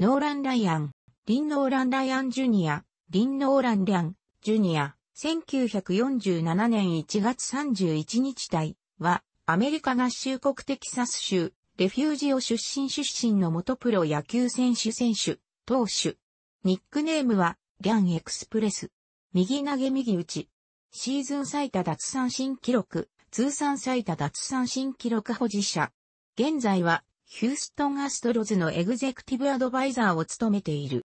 ノーラン・ライアン、リン・ノーラン・ライアン・ジュニア、リン・ノーラン・リアン、ジュニア、1947年1月31日隊は、アメリカ合衆国テキサス州、レフュージオ出身出身の元プロ野球選手選手、投手。ニックネームは、リャンエクスプレス。右投げ右打ち。シーズン最多奪三振記録、通算最多奪三振記録保持者。現在は、ヒューストンアストロズのエグゼクティブアドバイザーを務めている。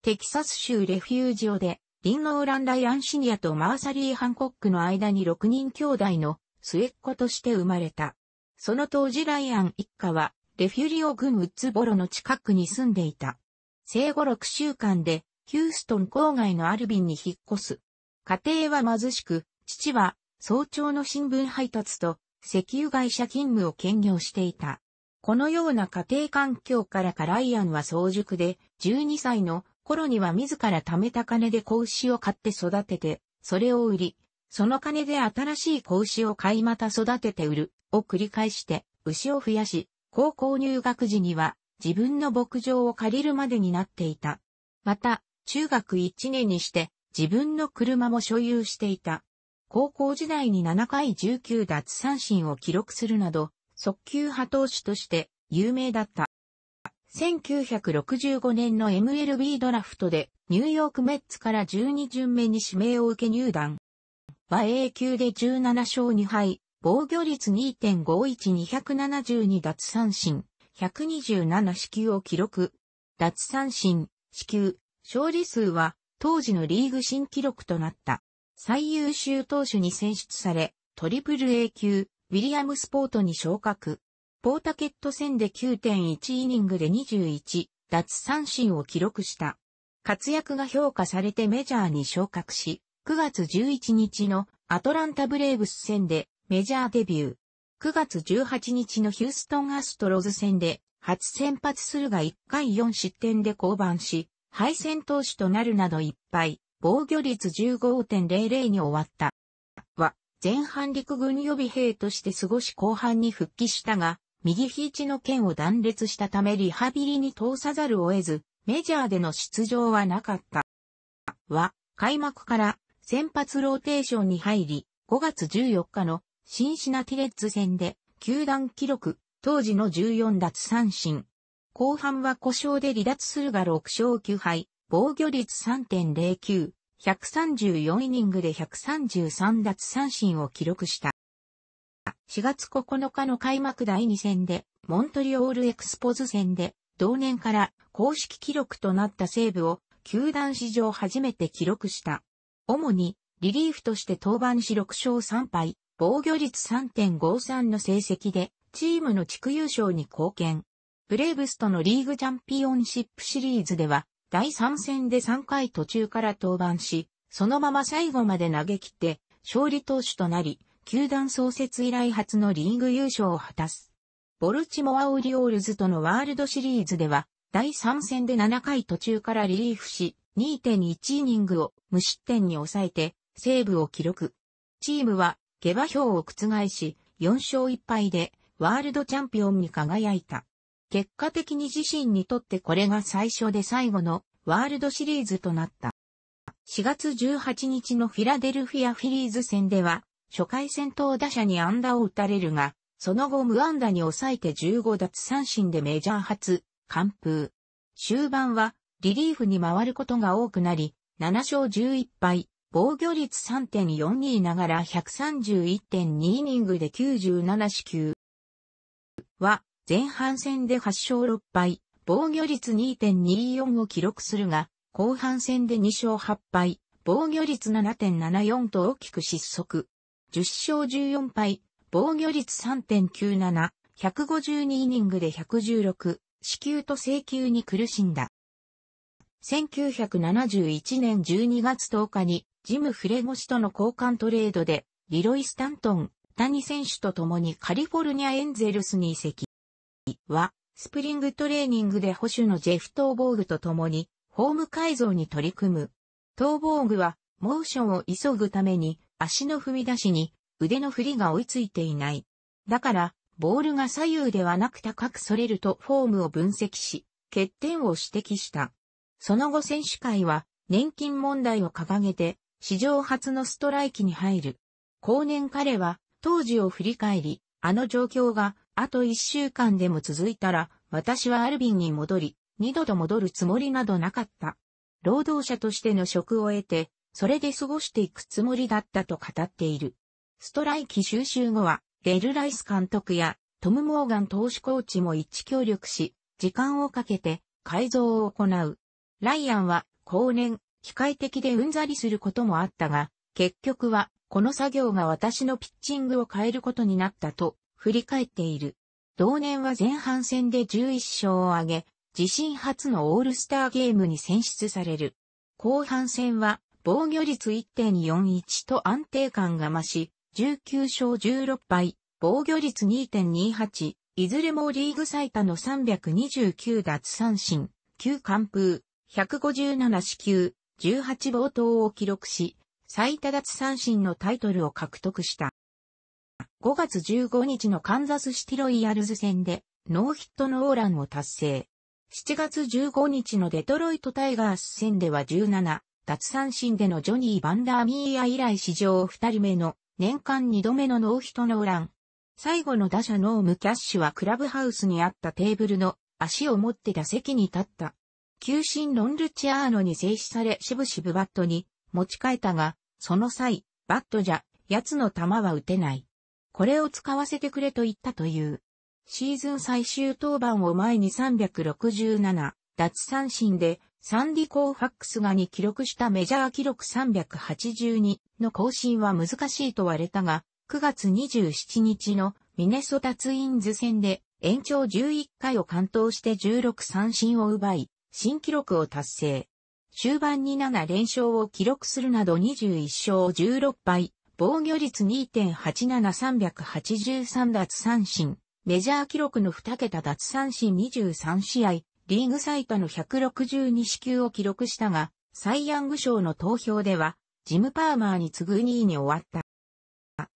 テキサス州レフュージオで、リン・ノーラン・ライアン・シニアとマーサリー・ハンコックの間に6人兄弟の末っ子として生まれた。その当時ライアン一家は、レフュリオ郡ウッズボロの近くに住んでいた。生後6週間で、ヒューストン郊外のアルビンに引っ越す。家庭は貧しく、父は早朝の新聞配達と石油会社勤務を兼業していた。このような家庭環境からかライアンは早熟で、12歳の頃には自ら貯めた金で子牛を買って育てて、それを売り、その金で新しい子牛を買いまた育てて売る、を繰り返して、牛を増やし、高校入学時には、自分の牧場を借りるまでになっていた。また、中学1年にして、自分の車も所有していた。高校時代に7回19奪三振を記録するなど、速球派投手として有名だった。1965年の MLB ドラフトでニューヨークメッツから12巡目に指名を受け入団。和英級で17勝2敗、防御率2.51272奪三振、127四球を記録。奪三振、四球、勝利数は当時のリーグ新記録となった。最優秀投手に選出され、トリプル A 級、ウィリアムスポートに昇格。ポータケット戦で9.1イニングで21、奪三振を記録した。活躍が評価されてメジャーに昇格し、9月11日のアトランタブレーブス戦でメジャーデビュー。9月18日のヒューストンアストロズ戦で初先発するが1回4失点で降板し、敗戦投手となるなどいっぱい、防御率15.00に終わった。前半陸軍予備兵として過ごし後半に復帰したが、右肘の剣を断裂したためリハビリに通さざるを得ず、メジャーでの出場はなかった。は、開幕から先発ローテーションに入り、5月14日のシンシナティレッツ戦で、球団記録、当時の14奪三振。後半は故障で離脱するが6勝9敗、防御率3.09、134イニングで133奪三振を記録した。4月9日の開幕第2戦で、モントリオールエクスポズ戦で、同年から公式記録となったセーブを、球団史上初めて記録した。主に、リリーフとして登板し6勝3敗、防御率3.53の成績で、チームの地区優勝に貢献。ブレイブスとのリーグチャンピオンシップシリーズでは、第3戦で3回途中から登板し、そのまま最後まで投げ切って、勝利投手となり、球団創設以来初のリーグ優勝を果たす。ボルチモアオリオールズとのワールドシリーズでは、第3戦で7回途中からリリーフし、2.1イニングを無失点に抑えて、セーブを記録。チームは、下馬評を覆し、4勝1敗で、ワールドチャンピオンに輝いた。結果的に自身にとってこれが最初で最後のワールドシリーズとなった。4月18日のフィラデルフィアフィリーズ戦では、初回戦闘打者に安打を打たれるが、その後無安打に抑えて15奪三振でメジャー初、完封。終盤は、リリーフに回ることが多くなり、7勝11敗、防御率3.42ながら131.2イニングで97死球は、前半戦で8勝6敗、防御率2.24を記録するが、後半戦で2勝8敗、防御率7.74と大きく失速。10勝14敗、防御率3.97、152イニングで116、死球と請球に苦しんだ。1971年12月10日に、ジム・フレゴシとの交換トレードで、リロイ・スタントン、谷選手と共にカリフォルニア・エンゼルスに移籍。は、スプリングトレーニングで保守のジェフ・トーボーグと共に、ホーム改造に取り組む。トーボーグは、モーションを急ぐために、足の踏み出しに、腕の振りが追いついていない。だから、ボールが左右ではなく高く反れるとフォームを分析し、欠点を指摘した。その後選手会は、年金問題を掲げて、史上初のストライキに入る。後年彼は、当時を振り返り、あの状況があと一週間でも続いたら、私はアルビンに戻り、二度と戻るつもりなどなかった。労働者としての職を得て、それで過ごしていくつもりだったと語っている。ストライキ収集後は、デル・ライス監督やトム・モーガン投手コーチも一致協力し、時間をかけて改造を行う。ライアンは後年、機械的でうんざりすることもあったが、結局は、この作業が私のピッチングを変えることになったと振り返っている。同年は前半戦で11勝を挙げ、自身初のオールスターゲームに選出される。後半戦は防御率1.41と安定感が増し、19勝16敗、防御率2.28、いずれもリーグ最多の329奪三振、9完封、157死球、18暴投を記録し、最多奪三振のタイトルを獲得した。5月15日のカンザスシティロイヤルズ戦でノーヒットノーランを達成。7月15日のデトロイトタイガース戦では17、奪三振でのジョニー・バンダーミーア以来史上2人目の年間2度目のノーヒットノーラン。最後の打者ノーム・キャッシュはクラブハウスにあったテーブルの足を持って打席に立った。球審ロン・ルチアーノに制止されしぶしぶバットに持ち替えたが、その際、バットじゃ、奴の球は打てない。これを使わせてくれと言ったという。シーズン最終登板を前に367奪三振でサンディ・コーファックスがに記録したメジャー記録382の更新は難しいと割れたが、9月27日のミネソタツインズ戦で延長11回を完投して16三振を奪い、新記録を達成。終盤に7連勝を記録するなど21勝16敗、防御率2.87383奪三振、メジャー記録の2桁奪三振23試合、リーグ最多の162支球を記録したが、サイ・ヤング賞の投票では、ジム・パーマーに次ぐ2位に終わった。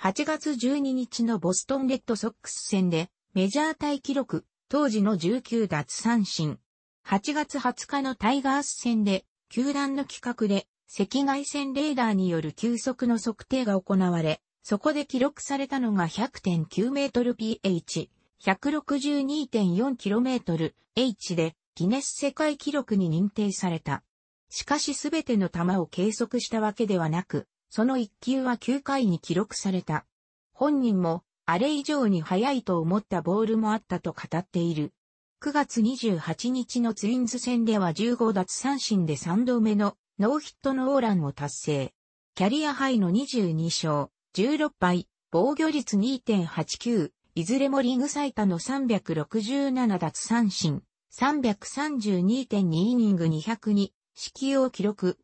8月12日のボストン・レッドソックス戦で、メジャー対記録、当時の19奪三振。8月20日のタイガース戦で、球団の企画で、赤外線レーダーによる急速の測定が行われ、そこで記録されたのが 100.9mph、162.4kmh で、ギネス世界記録に認定された。しかしすべての球を計測したわけではなく、その1球は9回に記録された。本人も、あれ以上に速いと思ったボールもあったと語っている。9月28日のツインズ戦では15奪三振で3度目のノーヒットノーランを達成。キャリアハイの22勝、16敗、防御率2.89、いずれもリーグ最多の367奪三振、332.2イニング202、四球を記録。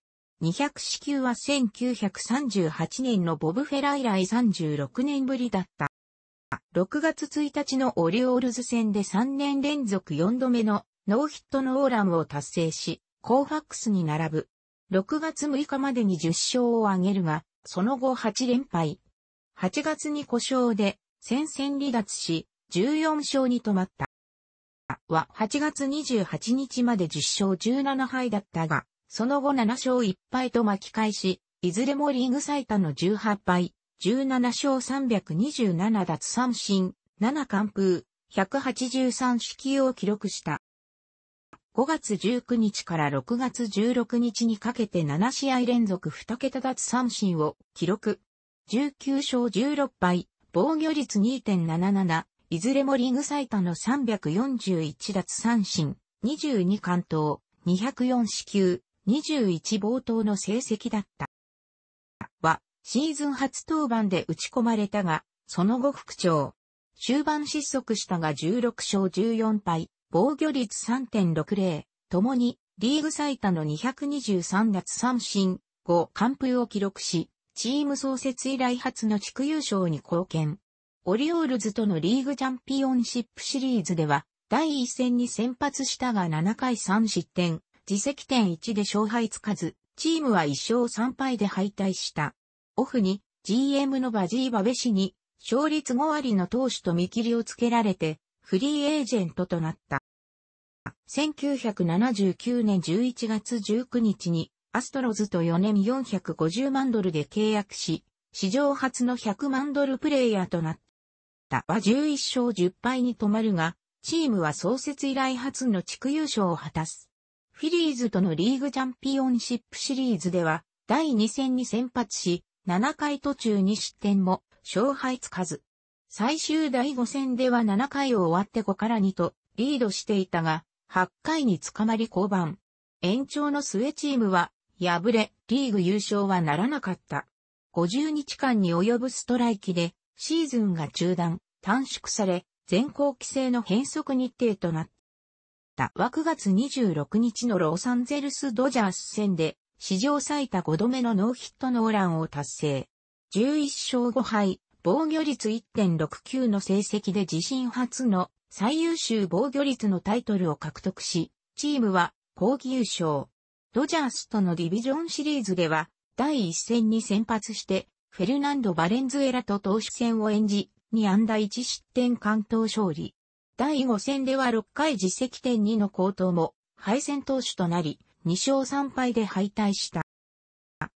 200四球は1938年のボブ・フェラ以来36年ぶりだった。6月1日のオリオールズ戦で3年連続4度目のノーヒットノーランを達成し、コーファックスに並ぶ6月6日までに10勝を挙げるが、その後8連敗。8月に故障で戦線離脱し、14勝に止まった。は8月28日まで10勝17敗だったが、その後7勝1敗と巻き返し、いずれもリーグ最多の18敗、17勝327奪三振、7完封、183指揮を記録した。5月19日から6月16日にかけて7試合連続2桁奪三振を記録。19勝16敗、防御率2.77、いずれもリーグ最多の341奪三振、22関東、204四球、21冒頭の成績だった。は、シーズン初登板で打ち込まれたが、その後復調。終盤失速したが16勝14敗、防御率3.60、共にリーグ最多の223奪三振、5完封を記録し、チーム創設以来初の地区優勝に貢献。オリオールズとのリーグチャンピオンシップシリーズでは、第1戦に先発したが7回3失点、自責点1で勝敗つかず、チームは1勝3敗で敗退した。オフに GM のバジーバベ氏に勝率5割の投手と見切りをつけられて、フリーエージェントとなった。1979年11月19日にアストロズと4年450万ドルで契約し、史上初の100万ドルプレイヤーとなった。は11勝10敗に止まるが、チームは創設以来初の地区優勝を果たす。フィリーズとのリーグチャンピオンシップシリーズでは、第2戦に先発し、7回途中に失点も勝敗つかず、最終第5戦では7回を終わって5から2とリードしていたが、8回に捕まり降板。延長の末チームは敗れ、リーグ優勝はならなかった。50日間に及ぶストライキで、シーズンが中断、短縮され、全校規制の変則日程となった。9月26日のロサンゼルスドジャース戦で、史上最多5度目のノーヒットノーランを達成。11勝5敗、防御率1.69の成績で自身初の最優秀防御率のタイトルを獲得し、チームは抗議優勝。ドジャースとのディビジョンシリーズでは、第1戦に先発して、フェルナンド・バレンズエラと投手戦を演じ、2安打1失点完投勝利。第5戦では6回実績点2の高投も、敗戦投手となり、2勝3敗で敗退した。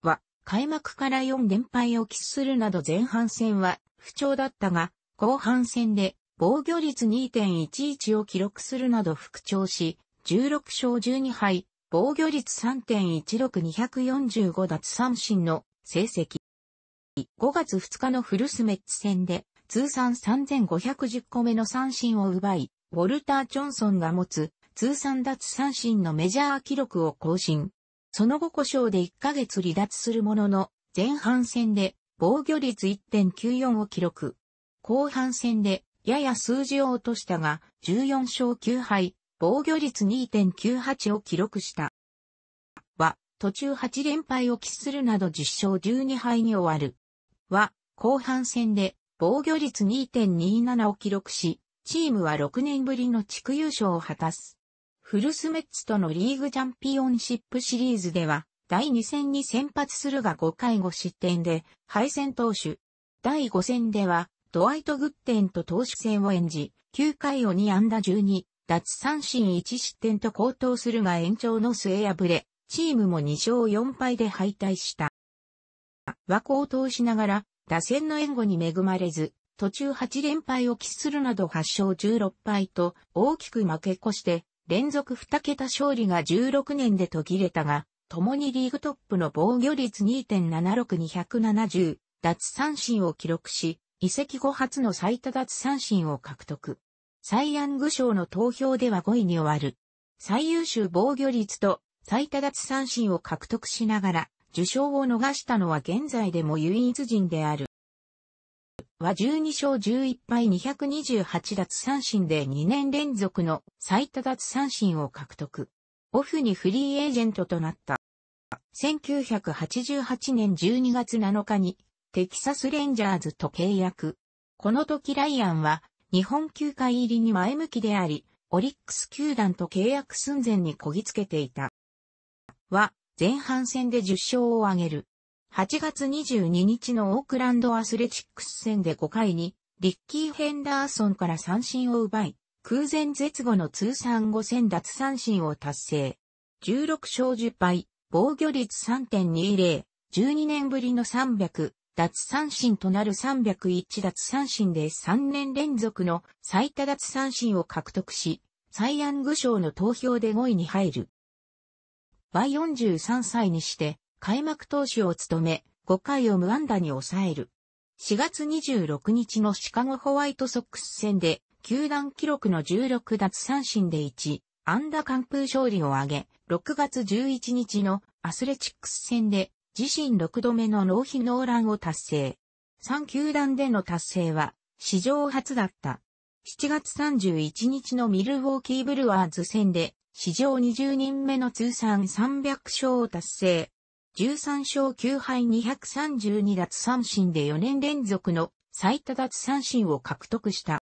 は、開幕から4連敗を喫するなど前半戦は不調だったが、後半戦で防御率2.11を記録するなど復調し、16勝12敗、防御率3.16245奪三振の成績。5月2日のフルスメッツ戦で通算3510個目の三振を奪い、ウォルター・ジョンソンが持つ通算奪三振のメジャー記録を更新。その後故障で1ヶ月離脱するものの、前半戦で防御率1.94を記録。後半戦でやや数字を落としたが、14勝9敗、防御率2.98を記録した。は、途中8連敗を喫するなど10勝12敗に終わる。は、後半戦で防御率2.27を記録し、チームは6年ぶりの地区優勝を果たす。フルスメッツとのリーグチャンピオンシップシリーズでは、第2戦に先発するが5回5失点で、敗戦投手。第5戦では、ドワイト・グッテンと投手戦を演じ、9回を2安打12、脱三振1失点と高騰するが延長の末敗れ、チームも2勝4敗で敗退した。和光投しながら、打線の援護に恵まれず、途中8連敗を喫するなど8勝16敗と大きく負け越して、連続2桁勝利が16年で途切れたが、共にリーグトップの防御率2.76270奪三振を記録し、移籍後初の最多奪三振を獲得。サイ・ヤング賞の投票では5位に終わる。最優秀防御率と最多奪三振を獲得しながら、受賞を逃したのは現在でも唯一人である。は12勝11敗228奪三振で2年連続の最多奪三振を獲得。オフにフリーエージェントとなった。1988年12月7日にテキサスレンジャーズと契約。この時ライアンは日本球界入りに前向きであり、オリックス球団と契約寸前にこぎつけていた。は、前半戦で10勝を挙げる。8月22日のオークランドアスレチックス戦で5回に、リッキー・ヘンダーソンから三振を奪い、空前絶後の通算5000奪三振を達成。16勝10敗、防御率3.20、12年ぶりの300、奪三振となる301奪三振で3年連続の最多奪三振を獲得し、サイ・ヤング賞の投票で5位に入る。倍43歳にして、開幕投手を務め、5回を無安打に抑える。4月26日のシカゴホワイトソックス戦で、球団記録の16奪三振で1、安打完封勝利を挙げ、6月11日のアスレチックス戦で、自身6度目の納費ノーランを達成。3球団での達成は、史上初だった。7月31日のミルウォーキーブルワーズ戦で、史上20人目の通算300勝を達成。13勝9敗232奪三振で4年連続の最多奪三振を獲得した。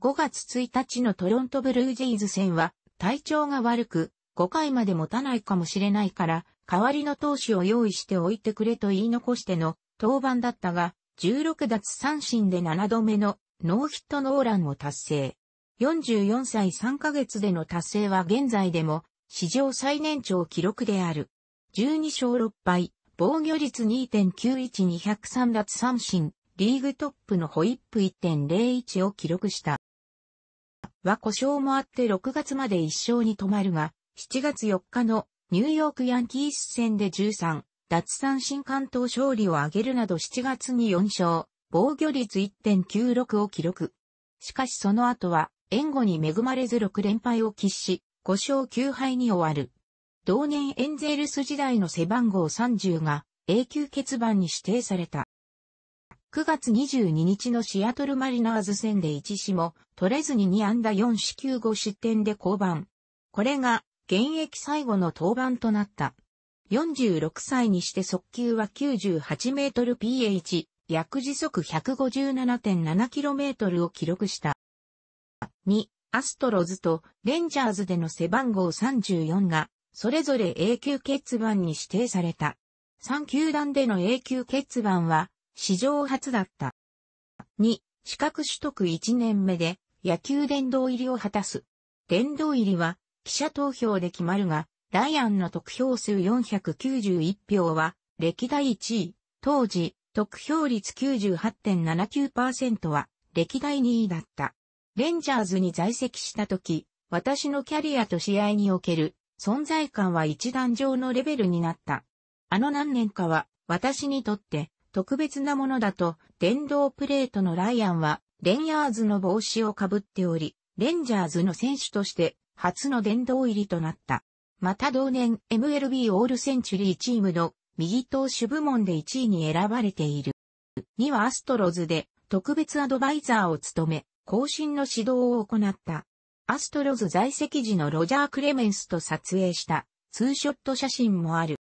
5月1日のトロントブルージェイズ戦は体調が悪く5回まで持たないかもしれないから代わりの投手を用意しておいてくれと言い残しての登板だったが16奪三振で7度目のノーヒットノーランを達成。44歳3ヶ月での達成は現在でも史上最年長記録である。12勝6敗、防御率2.91、203奪三振、リーグトップのホイップ1.01を記録した。は故障もあって6月まで1勝に止まるが、7月4日のニューヨークヤンキース戦で13、奪三振関東勝利を挙げるなど7月に4勝、防御率1.96を記録。しかしその後は、援護に恵まれず6連敗を喫し、5勝9敗に終わる。同年エンゼルス時代の背番号30が永久欠番に指定された。9月22日のシアトルマリナーズ戦で1死も取れずに2安打4死球5失点で降板。これが現役最後の登板となった。46歳にして速球は98メートル PH、約時速 157.7km を記録した。2、アストロズとレンジャーズでの背番号34がそれぞれ A 級欠番に指定された。3球団での A 級欠番は、史上初だった。2、資格取得1年目で、野球殿堂入りを果たす。殿堂入りは、記者投票で決まるが、ライアンの得票数491票は、歴代1位。当時、得票率98.79%は、歴代2位だった。レンジャーズに在籍した時、私のキャリアと試合における存在感は一段上のレベルになった。あの何年かは、私にとって、特別なものだと、電動プレートのライアンは、レンヤーズの帽子をかぶっており、レンジャーズの選手として、初の電動入りとなった。また同年 MLB オールセンチュリーチームの右投手部門で1位に選ばれている。にはアストロズで特別アドバイザーを務め、更新の指導を行った。アストロズ在籍時のロジャー・クレメンスと撮影したツーショット写真もある。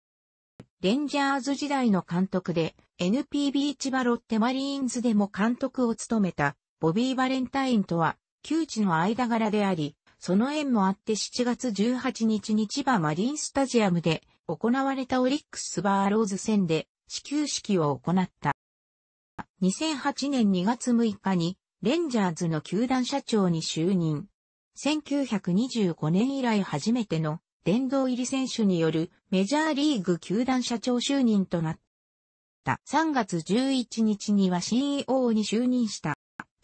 レンジャーズ時代の監督で NPB 千葉ロッテマリーンズでも監督を務めたボビー・バレンタインとは旧知の間柄であり、その縁もあって7月18日に千葉マリンスタジアムで行われたオリックススバーローズ戦で始球式を行った。2008年2月6日にレンジャーズの球団社長に就任。1925年以来初めての殿堂入り選手によるメジャーリーグ球団社長就任となった。3月11日には CEO に就任した。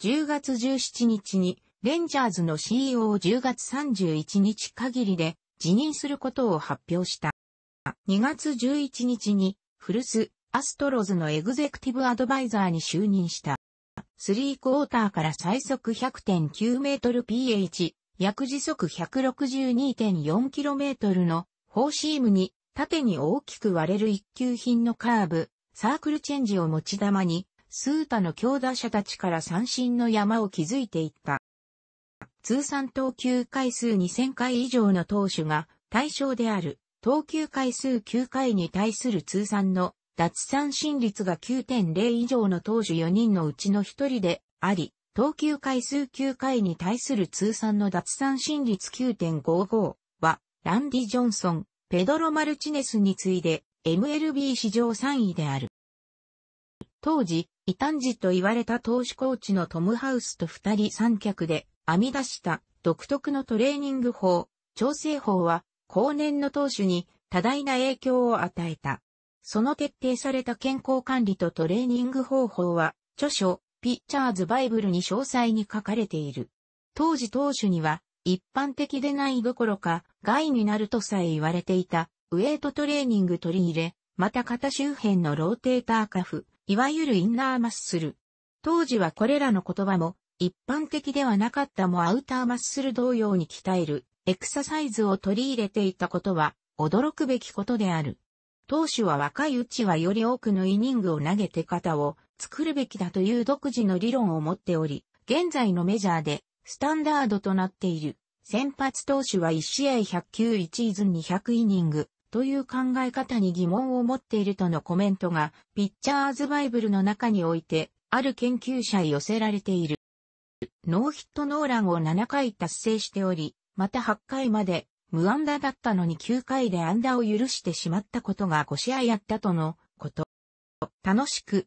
10月17日にレンジャーズの CEO を10月31日限りで辞任することを発表した。2月11日にフルス・アストロズのエグゼクティブアドバイザーに就任した。スリークォーターから最速100.9メートル PH、約時速 162.4km のフォーシームに縦に大きく割れる一級品のカーブ、サークルチェンジを持ち玉に、スータの強打者たちから三振の山を築いていった。通算投球回数2000回以上の投手が対象である、投球回数9回に対する通算の脱三振率が9.0以上の投手4人のうちの1人であり、投球回数9回に対する通算の脱三振率9.55は、ランディ・ジョンソン、ペドロ・マルチネスに次いで MLB 史上3位である。当時、異端児と言われた投手コーチのトム・ハウスと二人三脚で編み出した独特のトレーニング法、調整法は、後年の投手に多大な影響を与えた。その徹底された健康管理とトレーニング方法は、著書、ピッチャーズバイブルに詳細に書かれている。当時投手には、一般的でないどころか、害になるとさえ言われていた、ウェイトトレーニング取り入れ、また肩周辺のローテーターカフ、いわゆるインナーマッスル。当時はこれらの言葉も、一般的ではなかったもアウターマッスル同様に鍛える、エクササイズを取り入れていたことは、驚くべきことである。投手は若いうちはより多くのイニングを投げて肩を作るべきだという独自の理論を持っており、現在のメジャーでスタンダードとなっている。先発投手は1試合100球1イズ200イニングという考え方に疑問を持っているとのコメントが、ピッチャーズバイブルの中において、ある研究者へ寄せられている。ノーヒットノーランを7回達成しており、また8回まで無安打だったのに9回で安打を許してしまったことが5試合あったとのこと。楽しく